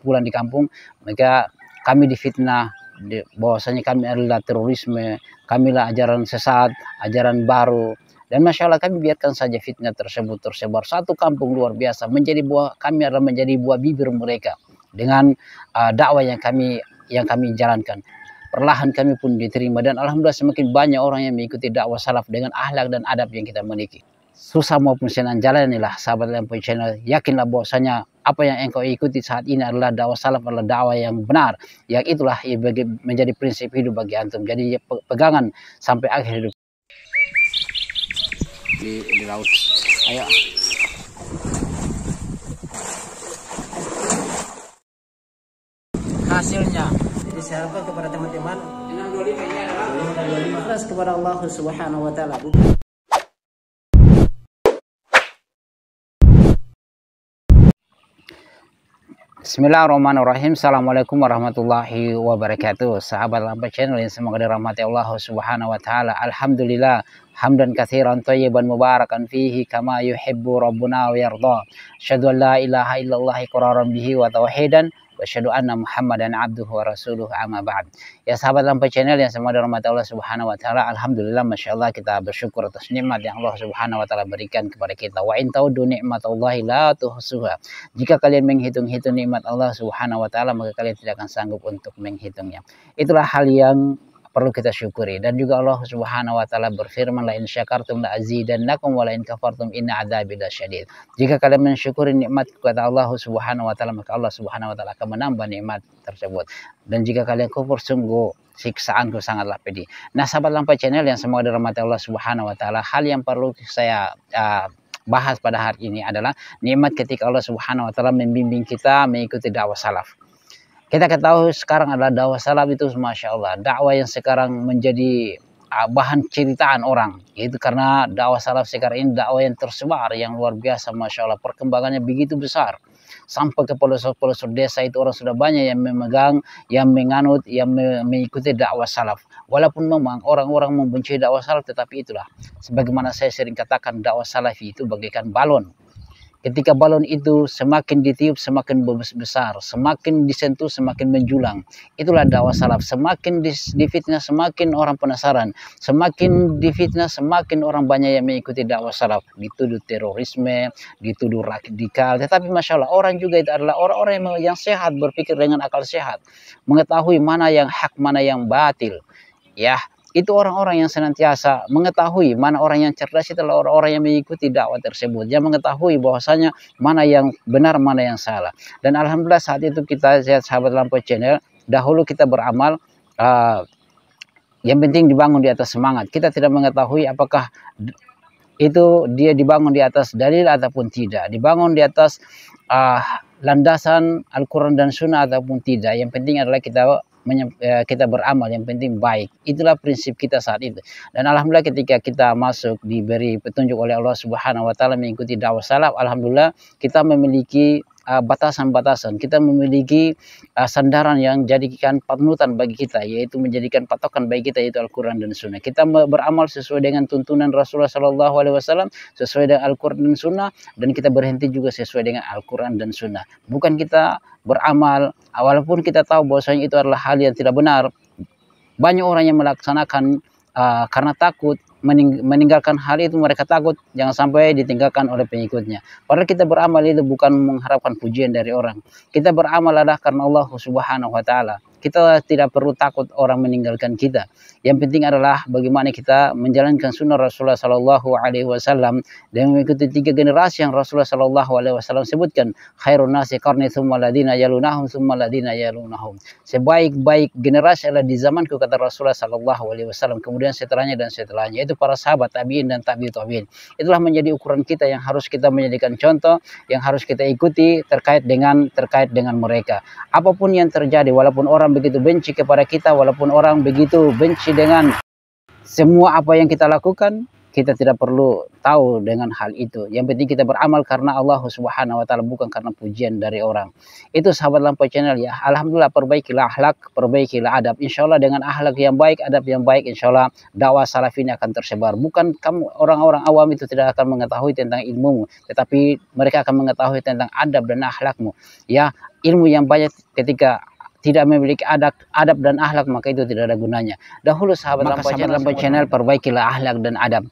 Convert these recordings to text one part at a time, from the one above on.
pulang di kampung mereka kami difitnah bahwasanya kami adalah terorisme, kamilah ajaran sesat, ajaran baru. Dan masya Allah kami biarkan saja fitnah tersebut tersebar. Satu kampung luar biasa menjadi buah kami adalah menjadi buah bibir mereka dengan uh, dakwah yang kami yang kami jalankan. Perlahan kami pun diterima dan alhamdulillah semakin banyak orang yang mengikuti dakwah salaf dengan ahlak dan adab yang kita miliki. Susah maupun senang jalanilah sahabat dan channel. Yakinlah bahwasanya apa yang engkau ikuti saat ini adalah dakwah salaf adalah dakwah yang benar yang itulah yang menjadi prinsip hidup bagi antum jadi pegangan sampai akhir hidup di, di laut ayo hasilnya diserahkan kepada teman-teman 25 ini kepada Allah Subhanahu wa taala Bismillahirrahmanirrahim. Assalamualaikum warahmatullahi wabarakatuh. Sahabat Lampa Channel yang semoga dirahmati Allah Subhanahu wa taala. Alhamdulillah hamdan katsiran thayyiban mubarakan fihi kama yuhibbu rabbuna wa yarda. Asyhadu an ilaha illallah iqraran bihi wa tauhidan wa syahadu anna Muhammadan abduhu wa rasuluh amma ba'd. Ya sahabat lampu channel yang semua dirahmati Allah Subhanahu wa taala, alhamdulillah masyaallah kita bersyukur atas nikmat yang Allah Subhanahu wa taala berikan kepada kita. Wa in taudu ni'matallahi la tuhsuha. Jika kalian menghitung-hitung nikmat Allah Subhanahu wa taala, maka kalian tidak akan sanggup untuk menghitungnya. Itulah hal yang perlu kita syukuri dan juga Allah Subhanahu wa taala berfirman la in syakartum la azidannakum wa la in kafartum inna adzabi lasyadid. Jika kalian mensyukuri nikmat kepada Allah Subhanahu wa taala maka Allah Subhanahu wa taala akan menambah nikmat tersebut. Dan jika kalian kufur sungguh siksaanku sangatlah pedih. Nah, sahabat lampai channel yang semoga dirahmati Allah Subhanahu wa taala, hal yang perlu saya uh, bahas pada hari ini adalah nikmat ketika Allah Subhanahu wa taala membimbing kita mengikuti dakwah salaf. Kita ketahui sekarang adalah dakwah salaf itu Masya Allah. Dakwah yang sekarang menjadi ah, bahan ceritaan orang. Itu karena dakwah salaf sekarang ini dakwah yang tersebar, yang luar biasa Masya Allah. Perkembangannya begitu besar. Sampai ke pelosok-pelosok desa itu orang sudah banyak yang memegang, yang menganut, yang mengikuti dakwah salaf. Walaupun memang orang-orang membenci dakwah salaf, tetapi itulah. Sebagaimana saya sering katakan dakwah salaf itu bagaikan balon Ketika balon itu semakin ditiup semakin besar, semakin disentuh semakin menjulang. Itulah dakwah salaf. Semakin difitnah semakin orang penasaran, semakin difitnah semakin orang banyak yang mengikuti dakwah salaf. Dituduh terorisme, dituduh radikal. Tetapi masya Allah orang juga itu adalah orang-orang yang sehat berpikir dengan akal sehat, mengetahui mana yang hak mana yang batil. Ya, itu orang-orang yang senantiasa mengetahui mana orang yang cerdas itulah orang-orang yang mengikuti dakwah tersebut yang mengetahui bahwasanya mana yang benar mana yang salah dan alhamdulillah saat itu kita lihat sahabat lampu channel dahulu kita beramal uh, yang penting dibangun di atas semangat kita tidak mengetahui apakah itu dia dibangun di atas dalil ataupun tidak dibangun di atas uh, landasan Al-Quran dan Sunnah ataupun tidak yang penting adalah kita Eh, kita beramal yang penting baik itulah prinsip kita saat itu dan alhamdulillah ketika kita masuk diberi petunjuk oleh Allah Subhanahu wa taala mengikuti dakwah salaf alhamdulillah kita memiliki Uh, batasan-batasan. Uh, kita memiliki uh, sandaran yang jadikan patnutan bagi kita, yaitu menjadikan patokan bagi kita yaitu Al-Quran dan Sunnah. Kita beramal sesuai dengan tuntunan Rasulullah SAW, sesuai dengan Al-Quran dan Sunnah, dan kita berhenti juga sesuai dengan Al-Quran dan Sunnah. Bukan kita beramal, uh, walaupun kita tahu bahwasanya itu adalah hal yang tidak benar. Banyak orang yang melaksanakan uh, karena takut, mening meninggalkan hal itu mereka takut jangan sampai ditinggalkan oleh pengikutnya. Padahal kita beramal itu bukan mengharapkan pujian dari orang. Kita beramal adalah karena Allah Subhanahu wa taala. Kita tidak perlu takut orang meninggalkan kita. Yang penting adalah bagaimana kita menjalankan sunnah Rasulullah Sallallahu Alaihi Wasallam dan mengikuti tiga generasi yang Rasulullah Sallallahu Alaihi Wasallam sebutkan. Khairun nasi karni thumma ladina yalunahum thumma ladina yalunahum. Sebaik-baik generasi adalah di zamanku kata Rasulullah Sallallahu Alaihi Wasallam. Kemudian setelahnya dan setelahnya. Itu para sahabat tabiin dan tabi tabiin. Itulah menjadi ukuran kita yang harus kita menjadikan contoh, yang harus kita ikuti terkait dengan terkait dengan mereka. Apapun yang terjadi, walaupun orang orang begitu benci kepada kita, walaupun orang begitu benci dengan semua apa yang kita lakukan, kita tidak perlu tahu dengan hal itu. Yang penting kita beramal karena Allah Subhanahu wa taala bukan karena pujian dari orang. Itu sahabat lampau channel ya. Alhamdulillah perbaikilah akhlak, perbaikilah adab. Insya Allah dengan akhlak yang baik, adab yang baik insya Allah dakwah salaf ini akan tersebar. Bukan kamu orang-orang awam itu tidak akan mengetahui tentang ilmumu, tetapi mereka akan mengetahui tentang adab dan akhlakmu. Ya, ilmu yang banyak ketika tidak memiliki adab, adab dan ahlak maka itu tidak ada gunanya. Dahulu sahabat maka Lampu channel Lampu Channel perbaikilah ahlak dan adab.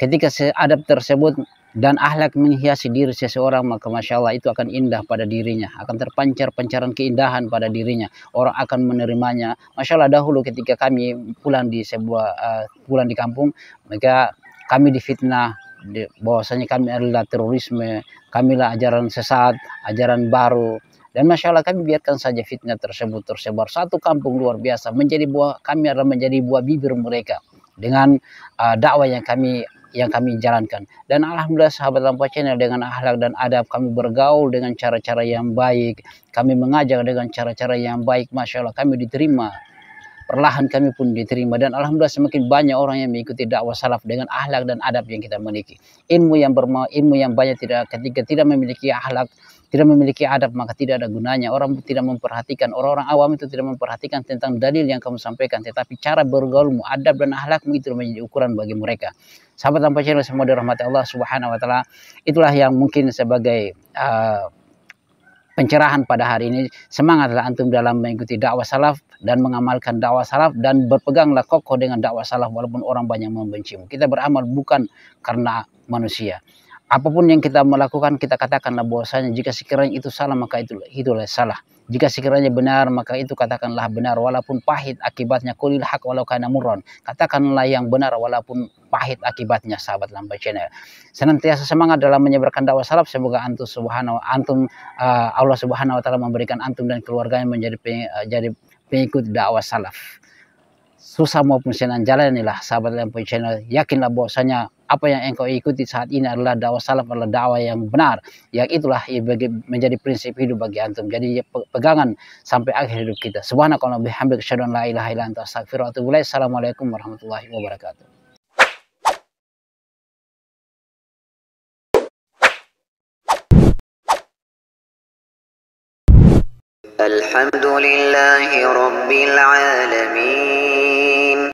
Ketika adab tersebut dan ahlak menghiasi diri seseorang maka masya Allah itu akan indah pada dirinya akan terpancar pancaran keindahan pada dirinya orang akan menerimanya masya Allah dahulu ketika kami pulang di sebuah uh, pulang di kampung maka kami difitnah bahwasanya kami adalah terorisme kamilah ajaran sesat ajaran baru dan masyaAllah kami biarkan saja fitnah tersebut tersebar. Satu kampung luar biasa menjadi buah kami adalah menjadi buah bibir mereka dengan uh, dakwah yang kami yang kami jalankan. Dan alhamdulillah sahabat Lampu Channel dengan akhlak dan adab kami bergaul dengan cara-cara yang baik. Kami mengajar dengan cara-cara yang baik. Masya Allah kami diterima perlahan kami pun diterima dan alhamdulillah semakin banyak orang yang mengikuti dakwah salaf dengan ahlak dan adab yang kita miliki ilmu yang berma ilmu yang banyak tidak ketika tidak memiliki ahlak tidak memiliki adab maka tidak ada gunanya orang tidak memperhatikan orang-orang awam itu tidak memperhatikan tentang dalil yang kamu sampaikan tetapi cara bergaulmu adab dan ahlakmu itu menjadi ukuran bagi mereka sahabat tanpa channel semua dirahmati Allah subhanahu wa taala itulah yang mungkin sebagai uh, pencerahan pada hari ini. Semangatlah antum dalam mengikuti dakwah salaf dan mengamalkan dakwah salaf dan berpeganglah kokoh dengan dakwah salaf walaupun orang banyak membencimu. Kita beramal bukan karena manusia apapun yang kita melakukan kita katakanlah bahwasanya jika sekiranya itu salah maka itu itulah salah jika sekiranya benar maka itu katakanlah benar walaupun pahit akibatnya kulil hak walau karena muron katakanlah yang benar walaupun pahit akibatnya sahabat lambai channel senantiasa semangat dalam menyebarkan dakwah salaf semoga antum subhanahu antum uh, Allah subhanahu wa taala memberikan antum dan keluarganya menjadi uh, jadi pengikut dakwah salaf susah maupun senang jalanilah sahabat lampu channel yakinlah bahwasanya apa yang engkau ikuti saat ini adalah dakwah salaf adalah dakwah yang benar yang itulah yang menjadi prinsip hidup bagi antum jadi pegangan sampai akhir hidup kita subhanakallah bihamdika asyhadu an la ilaha illa anta astaghfiruka wa atubu assalamualaikum warahmatullahi wabarakatuh الحمد لله رب العالمين